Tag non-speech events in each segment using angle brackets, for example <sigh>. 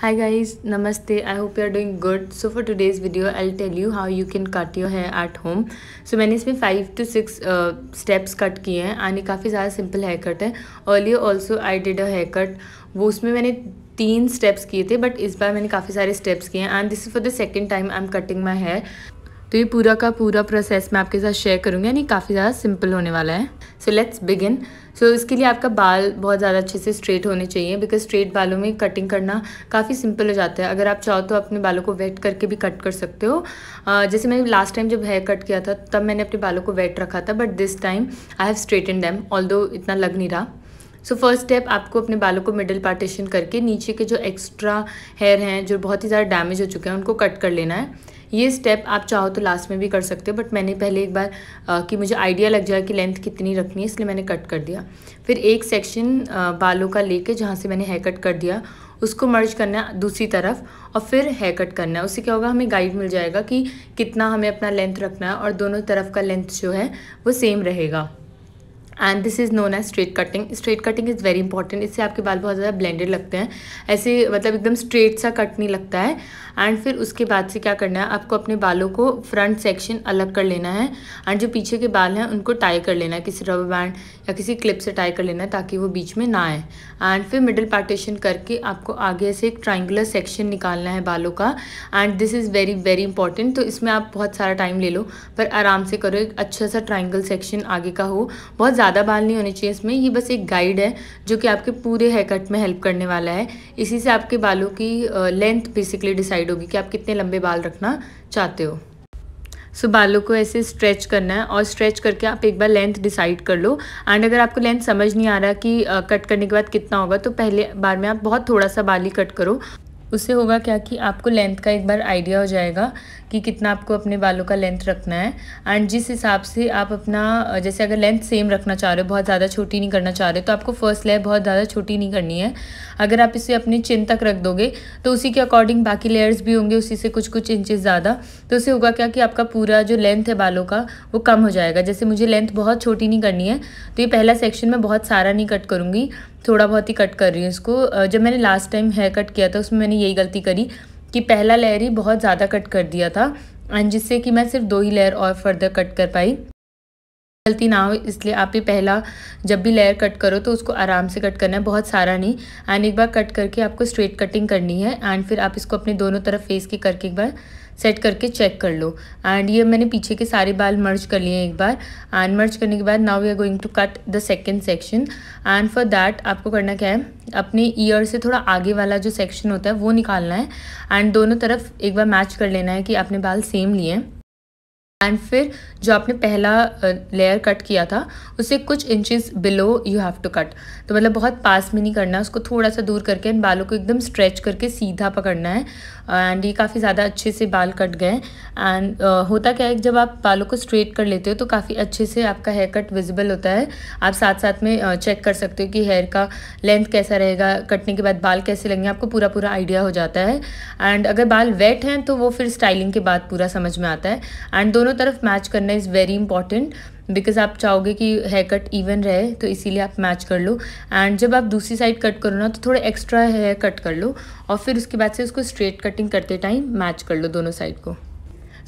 hi guys namaste i hope you are doing good so for today's video i'll tell you how you can cut your hair at home so मैंने इसमें five two six steps cut किए हैं आने काफ़ी ज़्यादा simple hair cut है Earlier also I did a hair cut वो उसमें मैंने तीन steps किए थे but इस बार मैंने काफ़ी सारे steps किए हैं and this is for the second time I'm cutting my hair. तो ये पूरा का पूरा प्रोसेस मैं आपके साथ शेयर करूँगी यानी काफ़ी ज़्यादा सिंपल होने वाला है सो लेट्स बिगिन सो इसके लिए आपका बाल बहुत ज़्यादा अच्छे से स्ट्रेट होने चाहिए बिकॉज स्ट्रेट बालों में कटिंग करना काफ़ी सिंपल हो जाता है अगर आप चाहो तो अपने बालों को वेट करके भी कट कर सकते हो uh, जैसे मैंने लास्ट टाइम जब हेयर कट किया था तब मैंने अपने बालों को वेट रखा था but this time I have straighten them all इतना लग नहीं रहा सो फर्स्ट स्टेप आपको अपने बालों को मिडिल पार्टीशन करके नीचे के जो एक्स्ट्रा हेयर हैं जो बहुत ही ज़्यादा डैमेज हो चुके हैं उनको कट कर लेना है ये स्टेप आप चाहो तो लास्ट में भी कर सकते हो बट मैंने पहले एक बार आ, कि मुझे आइडिया लग जाए कि लेंथ कितनी रखनी है इसलिए मैंने कट कर दिया फिर एक सेक्शन बालों का लेके जहाँ से मैंने हेयर कट कर दिया उसको मर्ज करना है दूसरी तरफ और फिर हेयर कट करना है उससे क्या होगा हमें गाइड मिल जाएगा कि कितना हमें अपना लेंथ रखना है और दोनों तरफ का लेंथ जो है वो सेम रहेगा and this is known as straight cutting straight cutting is very important इससे आपके बाल बहुत ज़्यादा ब्लेंडेड लगते हैं ऐसे मतलब एकदम स्ट्रेट सा कट नहीं लगता है एंड फिर उसके बाद से क्या करना है आपको अपने बालों को फ्रंट सेक्शन अलग कर लेना है एंड जो पीछे के बाल हैं उनको टाई कर लेना है किसी रबर बैंड या किसी क्लिप से टाई कर लेना है ताकि वो बीच में ना आए एंड फिर मिडल पार्टीशन करके आपको आगे से एक ट्राइंगुलर सेक्शन निकालना है बालों का and this is very very important तो इसमें आप बहुत सारा टाइम ले लो पर आराम से करो एक अच्छा सा ट्राइंगल सेक्शन आगे का हो बहुत ज़्यादा बाल नहीं होने चाहिए इसमें ये बस एक गाइड है जो कि आपके पूरे हेयर कट में हेल्प करने वाला है इसी से आपके बालों की लेंथ बेसिकली डिसाइड होगी कि आप कितने लंबे बाल रखना चाहते हो सो so, बालों को ऐसे स्ट्रेच करना है और स्ट्रेच करके आप एक बार लेंथ डिसाइड कर लो एंड अगर आपको लेंथ समझ नहीं आ रहा कि कट करने के बाद कितना होगा तो पहले बार में आप बहुत थोड़ा सा बाल ही कट करो उससे होगा क्या कि आपको लेंथ का एक बार आइडिया हो जाएगा कि कितना आपको अपने बालों का लेंथ रखना है एंड जिस हिसाब से आप अपना जैसे अगर लेंथ सेम रखना चाह रहे हो बहुत ज़्यादा छोटी नहीं करना चाह रहे हो तो आपको फर्स्ट लेयर बहुत ज़्यादा छोटी नहीं करनी है अगर आप इसे अपने चिन तक रख दोगे तो उसी के अकॉर्डिंग बाकी लेयर्स भी होंगे उसी से कुछ कुछ इंचज़ ज़्यादा तो उससे होगा क्या कि आपका पूरा जो लेंथ है बालों का वो कम हो जाएगा जैसे मुझे लेंथ बहुत छोटी नहीं करनी है तो ये पहला सेक्शन में बहुत सारा नहीं कट करूँगी थोड़ा बहुत ही कट कर रही हूँ इसको जब मैंने लास्ट टाइम हेयर कट किया था उसमें मैंने यही गलती करी कि पहला लेयर ही बहुत ज़्यादा कट कर दिया था एंड जिससे कि मैं सिर्फ दो ही लेयर और फर्दर कट कर पाई गलती ना हो इसलिए आप ये पहला जब भी लेयर कट करो तो उसको आराम से कट करना है बहुत सारा नहीं एंड एक बार कट करके आपको स्ट्रेट कटिंग करनी है एंड फिर आप इसको अपने दोनों तरफ फेस के करके एक बार सेट करके चेक कर लो एंड ये मैंने पीछे के सारे बाल मर्ज कर लिए एक बार एंड मर्ज करने के बाद now we are going to cut the second section and for that आपको करना क्या है अपने ईयर से थोड़ा आगे वाला जो सेक्शन होता है वो निकालना है एंड दोनों तरफ एक बार मैच कर लेना है कि आपने बाल सेम लिए हैं एंड फिर जो आपने पहला लेयर कट किया था उसे कुछ inches below you have to cut तो मतलब बहुत पास में नहीं करना उसको थोड़ा सा दूर करके इन बालों को एकदम स्ट्रेच करके सीधा पकड़ना है एंड ये काफ़ी ज़्यादा अच्छे से बाल कट गए एंड होता क्या है जब आप बालों को स्ट्रेट कर लेते हो तो काफ़ी अच्छे से आपका हेयर कट विजिबल होता है आप साथ साथ में चेक कर सकते हो कि हेयर का लेंथ कैसा रहेगा कटने के बाद बाल कैसे लगेंगे आपको पूरा पूरा आइडिया हो जाता है एंड अगर बाल वेट हैं तो वो फिर स्टाइलिंग के बाद पूरा समझ में आता है एंड दोनों चारों तरफ मैच करना इज़ वेरी इंपॉर्टेंट बिकॉज आप चाहोगे कि हेयर कट इवन रहे तो इसीलिए आप मैच कर लो एंड जब आप दूसरी साइड कट करो ना तो थोड़े एक्स्ट्रा हेयर कट कर लो और फिर उसके बाद से उसको स्ट्रेट कटिंग करते टाइम मैच कर लो दोनों साइड को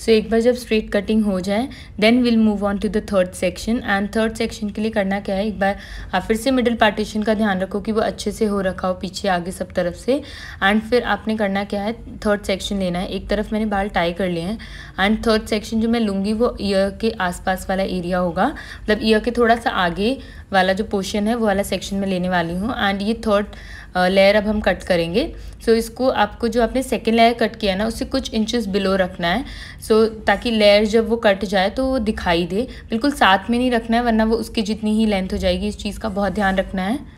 सो एक बार जब स्ट्रेट कटिंग हो जाए then will move on to the third section and third section के लिए करना क्या है एक बार आप फिर से मिडिल पार्टीशन का ध्यान रखो कि वो अच्छे से हो रखा हो पीछे आगे सब तरफ से एंड फिर आपने करना क्या है थर्ड सेक्शन लेना है एक तरफ मैंने बाल टाई कर लिए हैं एंड थर्ड सेक्शन जो मैं लूँगी वो ईयर के आसपास वाला एरिया होगा मतलब ईयर के थोड़ा सा आगे वाला जो पोर्शन है वो वाला सेक्शन में लेने वाली हूँ एंड ये थर्ड लेयर अब हम कट करेंगे सो so, इसको आपको जो आपने सेकेंड लेयर कट किया ना उससे कुछ इंचेस बिलो रखना है सो so, ताकि लेयर जब वो कट जाए तो वो दिखाई दे बिल्कुल साथ में नहीं रखना है वरना वो उसकी जितनी ही लेंथ हो जाएगी इस चीज़ का बहुत ध्यान रखना है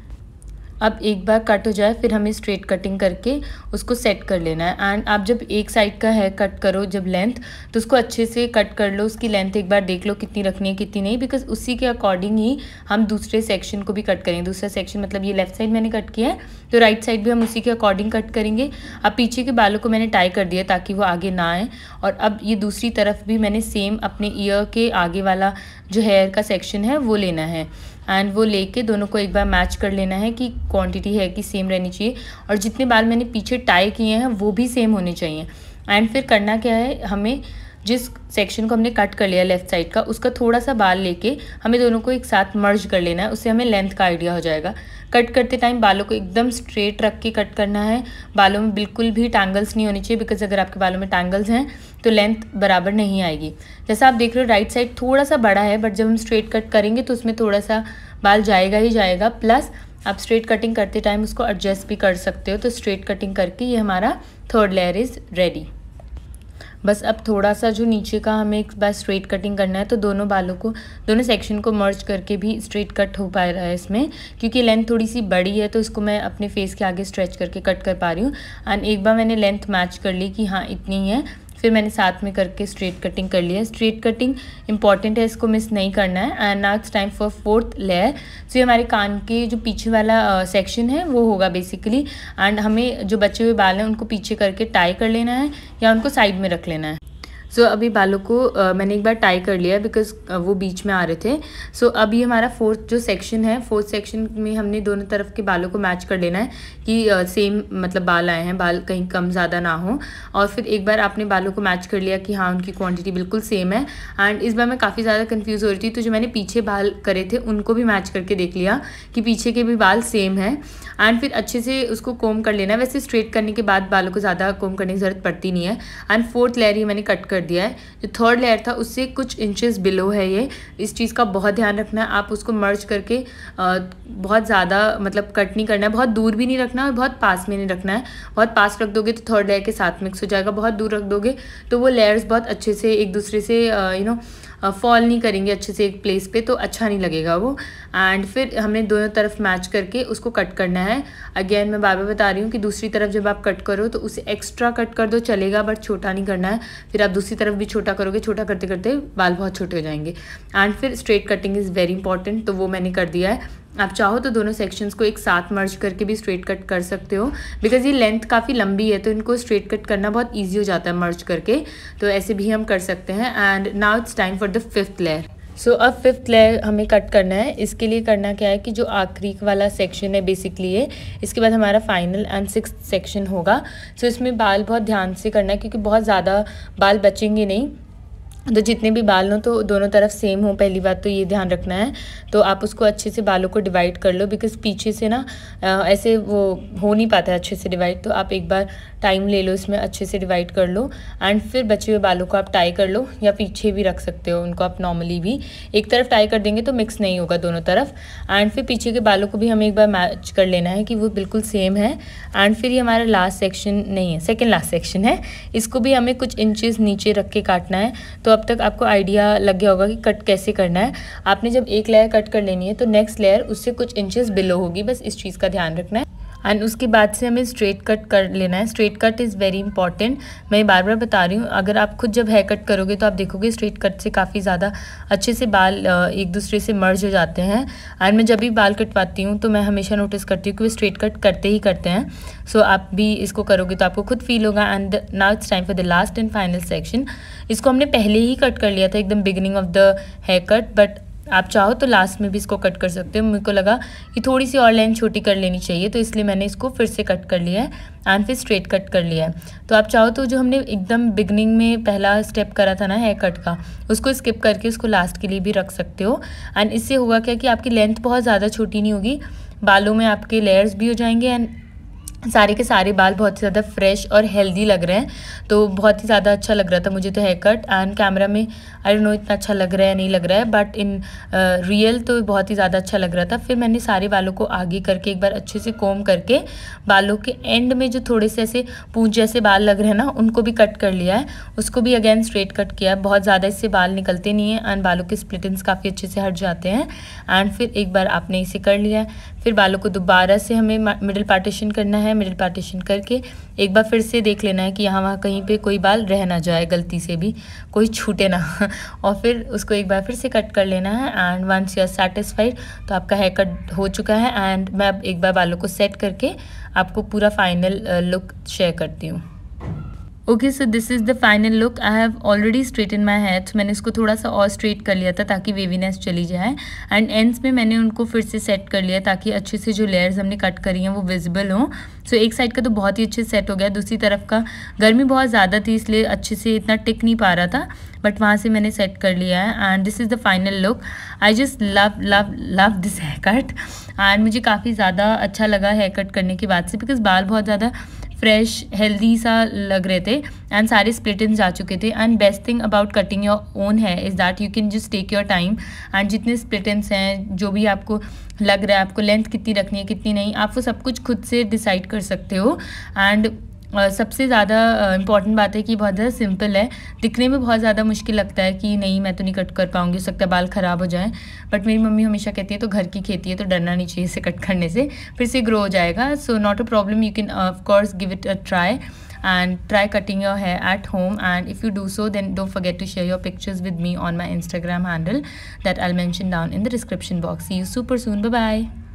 अब एक बार कट हो जाए फिर हमें स्ट्रेट कटिंग करके उसको सेट कर लेना है एंड आप जब एक साइड का है कट करो जब लेंथ तो उसको अच्छे से कट कर लो उसकी लेंथ एक बार देख लो कितनी रखनी है कितनी नहीं बिकॉज उसी के अकॉर्डिंग ही हम दूसरे सेक्शन को भी कट करेंगे दूसरा सेक्शन मतलब ये लेफ्ट साइड मैंने कट किया है तो राइट साइड भी हम उसी के अकॉर्डिंग कट करेंगे अब पीछे के बालों को मैंने टाई कर दिया ताकि वो आगे ना आए और अब ये दूसरी तरफ भी मैंने सेम अपने ईयर के आगे वाला जो हेयर का सेक्शन है वो लेना है एंड वो लेके दोनों को एक बार मैच कर लेना है कि क्वांटिटी है कि सेम रहनी चाहिए और जितने बाल मैंने पीछे टाई किए हैं वो भी सेम होने चाहिए एंड फिर करना क्या है हमें जिस सेक्शन को हमने कट कर लिया लेफ्ट साइड का उसका थोड़ा सा बाल लेके हमें दोनों को एक साथ मर्ज कर लेना है उससे हमें लेंथ का आइडिया हो जाएगा कट करते टाइम बालों को एकदम स्ट्रेट रख के कट करना है बालों में बिल्कुल भी टैंगल्स नहीं होने चाहिए बिकॉज अगर आपके बालों में टैंगल्स हैं तो लेंथ बराबर नहीं आएगी जैसा आप देख रहे हो राइट साइड थोड़ा सा बड़ा है बट जब हम स्ट्रेट कट करेंगे तो उसमें थोड़ा सा बाल जाएगा ही जाएगा प्लस आप स्ट्रेट कटिंग करते टाइम उसको एडजस्ट भी कर सकते हो तो स्ट्रेट कटिंग करके ये हमारा थर्ड लेयर इज़ रेडी बस अब थोड़ा सा जो नीचे का हमें एक बार स्ट्रेट कटिंग करना है तो दोनों बालों को दोनों सेक्शन को मर्ज करके भी स्ट्रेट कट हो पा रहा है इसमें क्योंकि लेंथ थोड़ी सी बड़ी है तो इसको मैं अपने फेस के आगे स्ट्रेच करके कट कर पा रही हूँ एंड एक बार मैंने लेंथ मैच कर ली कि हाँ इतनी है फिर मैंने साथ में करके स्ट्रेट कटिंग कर लिया स्ट्रेट कटिंग इंपॉर्टेंट है इसको मिस नहीं करना है and now it's time for fourth layer so ये हमारे कान के जो पीछे वाला सेक्शन है वो होगा बेसिकली एंड हमें जो बचे हुए बाल हैं उनको पीछे करके टाई कर लेना है या उनको साइड में रख लेना है सो so, अभी बालों को uh, मैंने एक बार टाई कर लिया बिकॉज वो बीच में आ रहे थे सो so, अभी हमारा फोर्थ जो सेक्शन है फोर्थ सेक्शन में हमने दोनों तरफ के बालों को मैच कर लेना है कि सेम सेम मतलब बाल आए हैं बाल कहीं कम ज़्यादा ना हो और फिर एक बार आपने बालों को मैच कर लिया कि हाँ उनकी क्वान्टिटी बिल्कुल सेम है एंड इस बार मैं काफ़ी ज़्यादा कन्फ्यूज़ हो रही थी तो जो मैंने पीछे बाल करे थे उनको भी मैच करके देख लिया कि पीछे के भी बाल सेम है एंड फिर अच्छे से उसको कोम कर लेना वैसे स्ट्रेट करने के बाद बालों को ज़्यादा कोम करने की ज़रूरत पड़ती नहीं है एंड फोर्थ लेयर ही मैंने कट कर कर दिया है जो थर्ड लेयर था उससे कुछ इंचेस बिलो है ये इस चीज़ का बहुत ध्यान रखना है आप उसको मर्ज करके बहुत ज़्यादा मतलब कट नहीं करना है बहुत दूर भी नहीं रखना है बहुत पास में नहीं रखना है बहुत पास रख दोगे तो थर्ड लेयर के साथ मिक्स हो जाएगा बहुत दूर रख दोगे तो वो लेयर्स बहुत अच्छे से एक दूसरे से यू नो फॉल नहीं करेंगे अच्छे से एक प्लेस पे तो अच्छा नहीं लगेगा वो एंड फिर हमने दोनों तरफ मैच करके उसको कट करना है अगेन मैं बार बार बता रही हूँ कि दूसरी तरफ जब आप कट करो तो उसे एक्स्ट्रा कट कर दो चलेगा बट छोटा नहीं करना है फिर आप दूसरी तरफ भी छोटा करोगे छोटा करते करते बाल बहुत छोटे हो जाएंगे एंड फिर straight cutting is very important तो वो मैंने कर दिया है आप चाहो तो दोनों सेक्शंस को एक साथ मर्ज करके भी स्ट्रेट कट कर सकते हो बिकॉज ये लेंथ काफ़ी लंबी है तो इनको स्ट्रेट कट करना बहुत ईजी हो जाता है मर्ज करके तो ऐसे भी हम कर सकते हैं and now it's time for the fifth layer so अब फिफ्थ लेयर हमें कट करना है इसके लिए करना क्या है कि जो आखिरी वाला सेक्शन है बेसिकली ये इसके बाद हमारा फाइनल एंड सिक्स सेक्शन होगा सो so, इसमें बाल बहुत ध्यान से करना है क्योंकि बहुत ज़्यादा बाल बचेंगे नहीं तो जितने भी बाल हों तो दोनों तरफ सेम हो पहली बात तो ये ध्यान रखना है तो आप उसको अच्छे से बालों को डिवाइड कर लो बिकॉज पीछे से ना ऐसे वो हो नहीं पाता है अच्छे से डिवाइड तो आप एक बार टाइम ले लो इसमें अच्छे से डिवाइड कर लो एंड फिर बचे हुए बालों को आप टाई कर लो या पीछे भी रख सकते हो उनको आप नॉर्मली भी एक तरफ टाई कर देंगे तो मिक्स नहीं होगा दोनों तरफ एंड फिर पीछे के बालों को भी हमें एक बार मैच कर लेना है कि वो बिल्कुल सेम है एंड फिर ये हमारा लास्ट सेक्शन नहीं है सेकेंड लास्ट सेक्शन है इसको भी हमें कुछ इंचज़ नीचे रख के काटना है तो अब तक आपको आइडिया लग गया होगा कि कट कैसे करना है आपने जब एक लेयर कट कर लेनी है तो नेक्स्ट लेयर उससे कुछ इंचेस बिलो होगी बस इस चीज़ का ध्यान रखना है एंड उसके बाद से हमें स्ट्रेट कट कर लेना है straight cut is very important मैं बार बार बता रही हूँ अगर आप खुद जब हेयर कट करोगे तो आप देखोगे स्ट्रेट कट से काफ़ी ज़्यादा अच्छे से बाल एक दूसरे से मर्ज हो जाते हैं एंड मैं जब भी बाल कटवाती हूँ तो मैं हमेशा नोटिस करती हूँ कि वो स्ट्रेट कट करते ही करते हैं सो so, आप भी इसको करोगे तो आपको खुद फील होगा and now it's time for the last and final section इसको हमने पहले ही कट कर लिया था एकदम beginning of the hair cut but आप चाहो तो लास्ट में भी इसको कट कर सकते हो मेरे को लगा कि थोड़ी सी और लाइन छोटी कर लेनी चाहिए तो इसलिए मैंने इसको फिर से कट कर लिया है एंड फिर स्ट्रेट कट कर लिया है तो आप चाहो तो जो हमने एकदम बिगनिंग में पहला स्टेप करा था ना हेयर कट का उसको स्किप करके उसको लास्ट के लिए भी रख सकते हो एंड इससे होगा क्या कि आपकी लेंथ बहुत ज़्यादा छोटी नहीं होगी बालों में आपके लेयर्स भी हो जाएंगे एंड सारे के सारे बाल बहुत ही ज़्यादा फ्रेश और हेल्दी लग रहे हैं तो बहुत ही ज़्यादा अच्छा लग रहा था मुझे तो हेयर कट एंड कैमरा में आई डोंट नो इतना अच्छा लग रहा है नहीं लग रहा है बट इन रियल तो बहुत ही ज़्यादा अच्छा लग रहा था फिर मैंने सारे बालों को आगे करके एक बार अच्छे से कोम करके बालों के एंड में जो थोड़े से ऐसे पूछ जैसे बाल लग रहे हैं ना उनको भी कट कर लिया है उसको भी अगेन स्ट्रेट कट किया है बहुत ज़्यादा इससे बाल निकलते नहीं है एंड बालों के स्प्लिटिंग्स काफ़ी अच्छे से हट जाते हैं एंड फिर एक बार आपने इसे कर लिया है फिर बालों को दोबारा से हमें मिडिल पार्टीशन करना है मिडिल पार्टीशन करके एक बार फिर से देख लेना है कि यहाँ वहाँ कहीं पे कोई बाल रह ना जाए गलती से भी कोई छूटे ना <laughs> और फिर उसको एक बार फिर से कट कर लेना है and once you are satisfied तो आपका हेयर कट हो चुका है एंड मैं अब एक बार बालों को सेट करके आपको पूरा फाइनल लुक शेयर करती हूँ okay so this is the final look I have already straighten my hair मैंने इसको थोड़ा सा और स्ट्रेट कर लिया था ताकि वेवीनेस चली जाए एंड एंड्स में मैंने उनको फिर से सेट कर लिया ताकि अच्छे से जो लेयर्स हमने कट करी हैं वो विजिबल हों सो so, एक साइड का तो बहुत ही अच्छे सेट हो गया दूसरी तरफ का गर्मी बहुत ज़्यादा थी इसलिए अच्छे से इतना टिक नहीं पा रहा था बट वहाँ से मैंने सेट कर लिया है and this is the final look I just love love love this hair cut and मुझे काफ़ी ज़्यादा अच्छा लगा हेयर कट करने के बाद से बिकॉज बाल बहुत ज़्यादा फ्रेश हेल्दी सा लग रहे थे एंड सारे स्प्लिट इन जा चुके थे and best thing about cutting your own है is that you can just take your time and जितने स्प्लिट हैं जो भी आपको लग रहा है आपको लेंथ कितनी रखनी है कितनी नहीं आप वो सब कुछ खुद से डिसाइड कर सकते हो एंड और सबसे ज़्यादा इम्पॉर्टेंट बात है कि बहुत ज़्यादा सिंपल है दिखने में बहुत ज़्यादा मुश्किल लगता है कि नहीं मैं तो नहीं कट कर पाऊँगी सकता बाल ख़राब हो जाएँ बट मेरी मम्मी हमेशा कहती है तो घर की खेती है तो डरना नहीं चाहिए इसे कट करने से फिर से ग्रो हो जाएगा so not a problem you can of course give it a try and try cutting your hair at home and if you do so then don't forget to share your pictures with me on my instagram handle that i'll mention down in the description box see you super soon bye bye